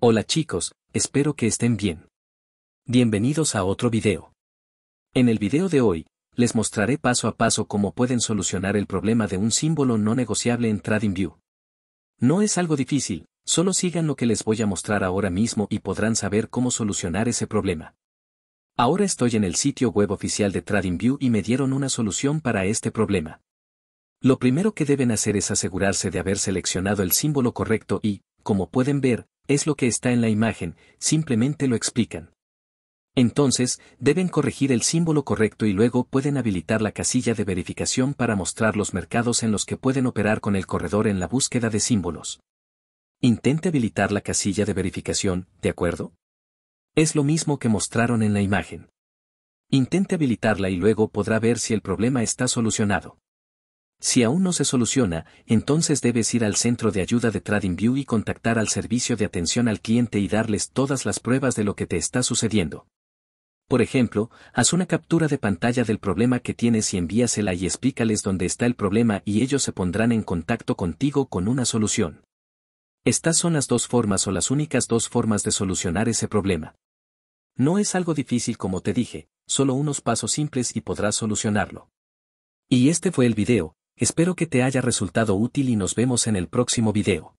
Hola chicos, espero que estén bien. Bienvenidos a otro video. En el video de hoy, les mostraré paso a paso cómo pueden solucionar el problema de un símbolo no negociable en TradingView. No es algo difícil, solo sigan lo que les voy a mostrar ahora mismo y podrán saber cómo solucionar ese problema. Ahora estoy en el sitio web oficial de TradingView y me dieron una solución para este problema. Lo primero que deben hacer es asegurarse de haber seleccionado el símbolo correcto y, como pueden ver, es lo que está en la imagen, simplemente lo explican. Entonces, deben corregir el símbolo correcto y luego pueden habilitar la casilla de verificación para mostrar los mercados en los que pueden operar con el corredor en la búsqueda de símbolos. Intente habilitar la casilla de verificación, ¿de acuerdo? Es lo mismo que mostraron en la imagen. Intente habilitarla y luego podrá ver si el problema está solucionado. Si aún no se soluciona, entonces debes ir al centro de ayuda de TradingView y contactar al servicio de atención al cliente y darles todas las pruebas de lo que te está sucediendo. Por ejemplo, haz una captura de pantalla del problema que tienes y envíasela y explícales dónde está el problema y ellos se pondrán en contacto contigo con una solución. Estas son las dos formas o las únicas dos formas de solucionar ese problema. No es algo difícil como te dije, solo unos pasos simples y podrás solucionarlo. Y este fue el video, Espero que te haya resultado útil y nos vemos en el próximo video.